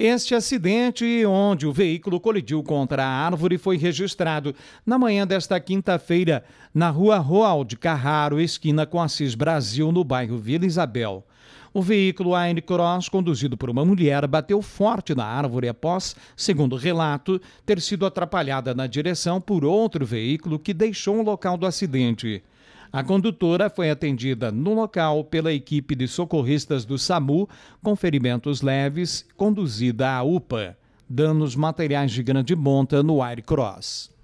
Este acidente, onde o veículo colidiu contra a árvore, foi registrado na manhã desta quinta-feira, na rua Roald Carraro, esquina com Assis Brasil, no bairro Vila Isabel. O veículo AN Cross, conduzido por uma mulher, bateu forte na árvore após, segundo relato, ter sido atrapalhada na direção por outro veículo que deixou o local do acidente. A condutora foi atendida no local pela equipe de socorristas do SAMU, com ferimentos leves, conduzida à UPA. Danos materiais de grande monta no Air Cross.